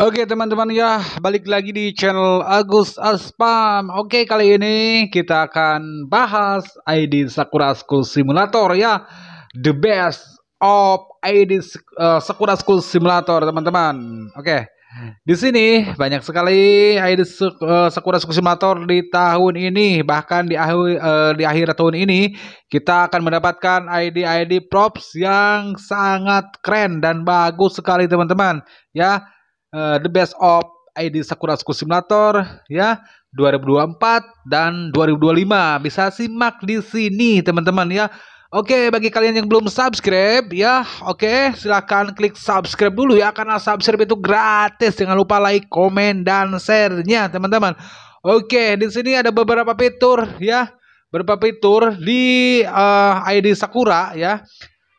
Oke teman-teman ya balik lagi di channel Agus Aspam Oke kali ini kita akan bahas ID Sakura School Simulator ya The best of ID uh, eh, Sakura School Simulator teman-teman Oke di sini banyak sekali ID eh, Sakura School Simulator di tahun ini Bahkan di, akhir, uh, eh, di akhir tahun ini kita akan mendapatkan ID-ID props yang sangat keren dan bagus sekali teman-teman Ya Eh, the Best of ID Sakura School Simulator ya 2024 dan 2025 bisa simak di sini teman-teman ya. Oke, bagi kalian yang belum subscribe ya, oke, silahkan klik subscribe dulu ya karena subscribe itu gratis. Jangan lupa like, komen dan share-nya, teman-teman. Oke, di sini ada beberapa fitur ya. Beberapa fitur di uh, eh, ID Sakura ya.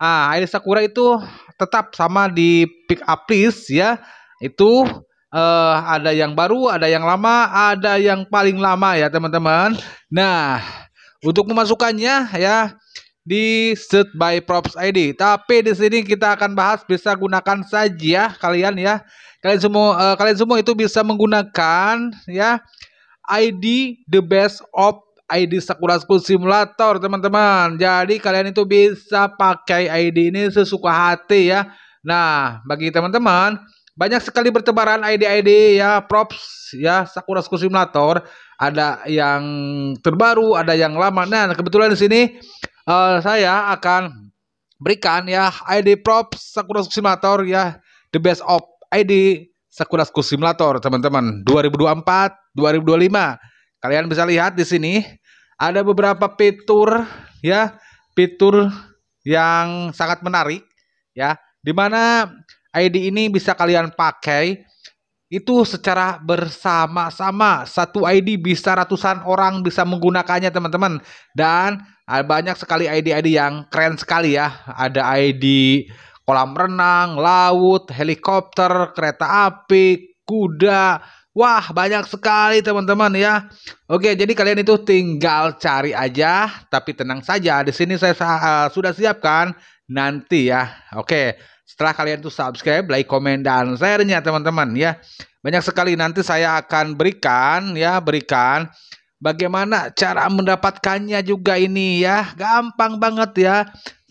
Ah, ID Sakura itu tetap sama di pick up list ya. Itu uh, ada yang baru, ada yang lama, ada yang paling lama ya teman-teman. Nah, untuk memasukkannya ya di set by props ID. Tapi di sini kita akan bahas bisa gunakan saja ya kalian ya. Kalian semua uh, kalian semua itu bisa menggunakan ya ID the best of ID Sakura School Simulator teman-teman. Jadi kalian itu bisa pakai ID ini sesuka hati ya. Nah, bagi teman-teman banyak sekali bertebaran ID-ID ya props ya Sakura School Simulator ada yang terbaru ada yang lama nah kebetulan di sini uh, saya akan berikan ya ID props Sakura School Simulator ya the best of ID Sakura School Simulator teman-teman 2024 2025 kalian bisa lihat di sini ada beberapa fitur ya fitur yang sangat menarik ya dimana ID ini bisa kalian pakai itu secara bersama-sama satu ID bisa ratusan orang bisa menggunakannya teman-teman dan banyak sekali ID-ID yang keren sekali ya ada ID kolam renang, laut, helikopter, kereta api, kuda Wah banyak sekali teman-teman ya Oke jadi kalian itu tinggal cari aja Tapi tenang saja di sini saya uh, sudah siapkan nanti ya. Oke, setelah kalian tuh subscribe, like, komen dan share-nya teman-teman ya. Banyak sekali nanti saya akan berikan ya, berikan Bagaimana cara mendapatkannya juga ini ya. Gampang banget ya.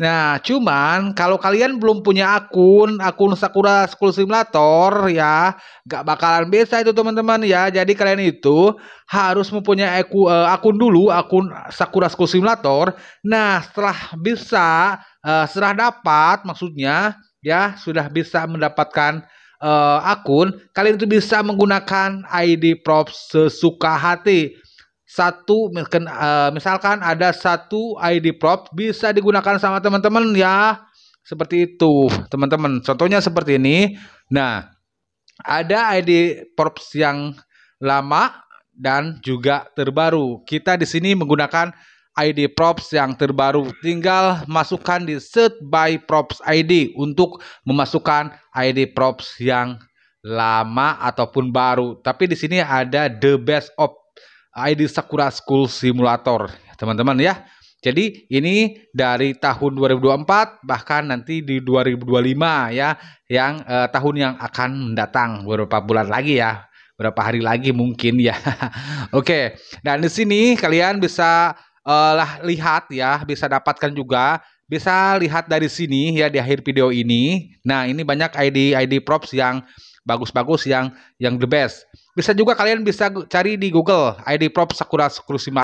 Nah, cuman kalau kalian belum punya akun, akun Sakura School Simulator ya, gak bakalan bisa itu teman-teman ya. Jadi kalian itu harus mempunyai aku, uh, akun dulu, akun Sakura School Simulator. Nah, setelah bisa, uh, setelah dapat maksudnya ya, sudah bisa mendapatkan uh, akun, kalian itu bisa menggunakan ID prop sesuka hati satu eh, misalkan, ada satu ID prop bisa digunakan sama teman-teman ya seperti itu teman-teman contohnya seperti ini nah ada ID props yang lama dan juga terbaru kita di sini menggunakan ID props yang terbaru tinggal masukkan di set by props ID untuk memasukkan ID props yang lama ataupun baru tapi di sini ada the best of ID Sakura School Simulator, teman-teman ya. Jadi ini dari tahun 2024 bahkan nanti di 2025 ya yang eh, tahun yang akan mendatang beberapa bulan lagi ya berapa hari lagi mungkin ya. Oke, dan di sini kalian bisa eh, lah lihat ya bisa dapatkan juga bisa lihat dari sini ya di akhir video ini. Nah ini banyak ID ID props yang bagus-bagus yang yang the best. Bisa juga kalian bisa cari di Google ID Prop Sakura Sakurashima